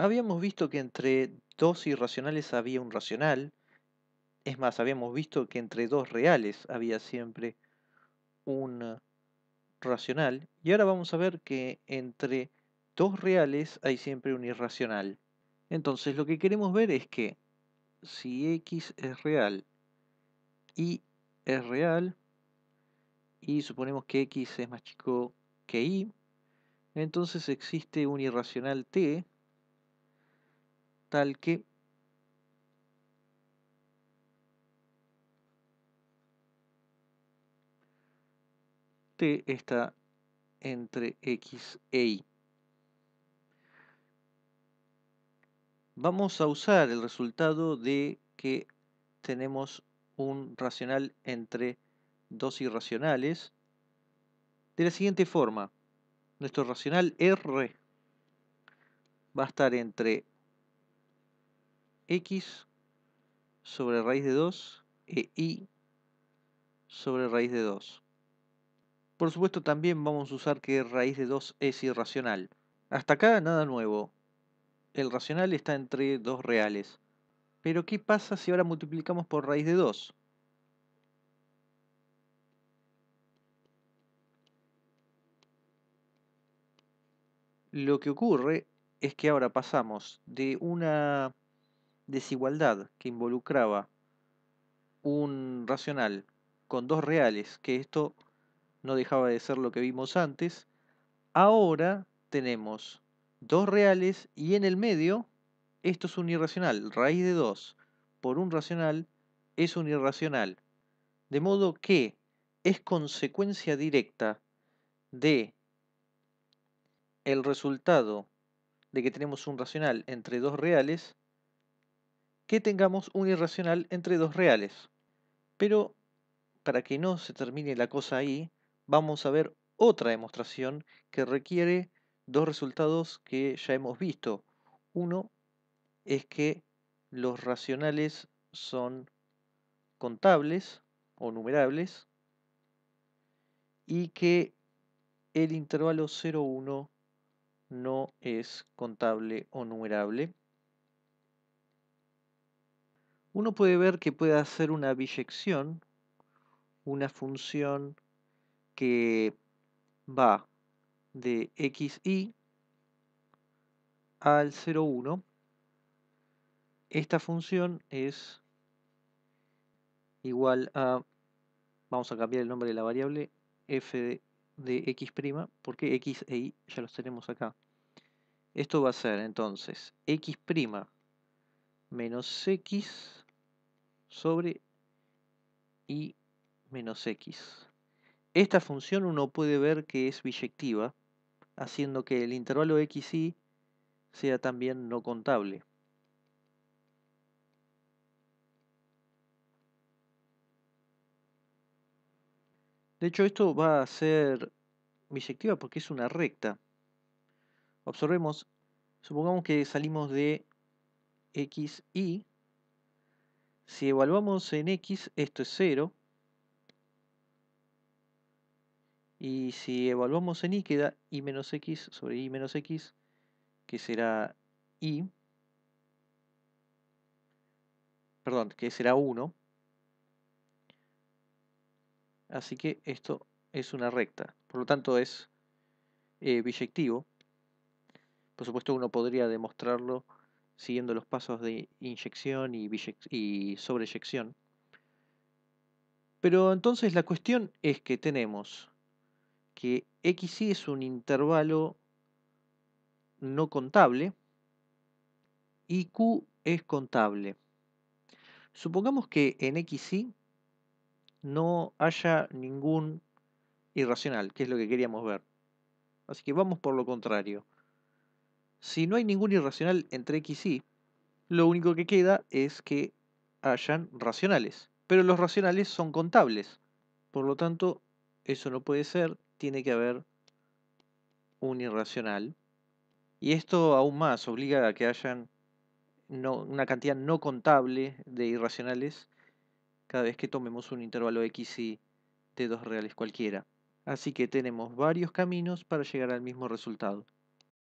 Habíamos visto que entre dos irracionales había un racional, es más, habíamos visto que entre dos reales había siempre un racional, y ahora vamos a ver que entre dos reales hay siempre un irracional. Entonces lo que queremos ver es que si x es real, y es real, y suponemos que x es más chico que y, entonces existe un irracional t tal que t está entre x e y. Vamos a usar el resultado de que tenemos un racional entre dos irracionales de la siguiente forma. Nuestro racional R va a estar entre x sobre raíz de 2 e y sobre raíz de 2. Por supuesto también vamos a usar que raíz de 2 es irracional. Hasta acá nada nuevo. El racional está entre dos reales. Pero ¿qué pasa si ahora multiplicamos por raíz de 2? Lo que ocurre es que ahora pasamos de una desigualdad que involucraba un racional con dos reales, que esto no dejaba de ser lo que vimos antes, ahora tenemos dos reales y en el medio esto es un irracional, raíz de 2 por un racional es un irracional. De modo que es consecuencia directa de el resultado de que tenemos un racional entre dos reales que tengamos un irracional entre dos reales. Pero para que no se termine la cosa ahí, vamos a ver otra demostración que requiere dos resultados que ya hemos visto. Uno es que los racionales son contables o numerables y que el intervalo 0,1 no es contable o numerable uno puede ver que puede hacer una biyección, una función que va de xy al 0,1. Esta función es igual a, vamos a cambiar el nombre de la variable, f de, de x', porque x e y ya los tenemos acá. Esto va a ser entonces x' menos x sobre y menos x. Esta función uno puede ver que es biyectiva, haciendo que el intervalo y sea también no contable. De hecho, esto va a ser biyectiva porque es una recta. Observemos, supongamos que salimos de x, y si evaluamos en x, esto es 0. Y si evaluamos en y, queda y menos x sobre y menos x, que será y. Perdón, que será 1. Así que esto es una recta. Por lo tanto es eh, biyectivo. Por supuesto uno podría demostrarlo siguiendo los pasos de inyección y, y sobreyección. Pero entonces la cuestión es que tenemos que XY es un intervalo no contable y Q es contable. Supongamos que en XY no haya ningún irracional, que es lo que queríamos ver. Así que vamos por lo contrario. Si no hay ningún irracional entre X y lo único que queda es que hayan racionales. Pero los racionales son contables. Por lo tanto, eso no puede ser. Tiene que haber un irracional. Y esto aún más obliga a que hayan una cantidad no contable de irracionales cada vez que tomemos un intervalo x y de dos reales cualquiera. Así que tenemos varios caminos para llegar al mismo resultado.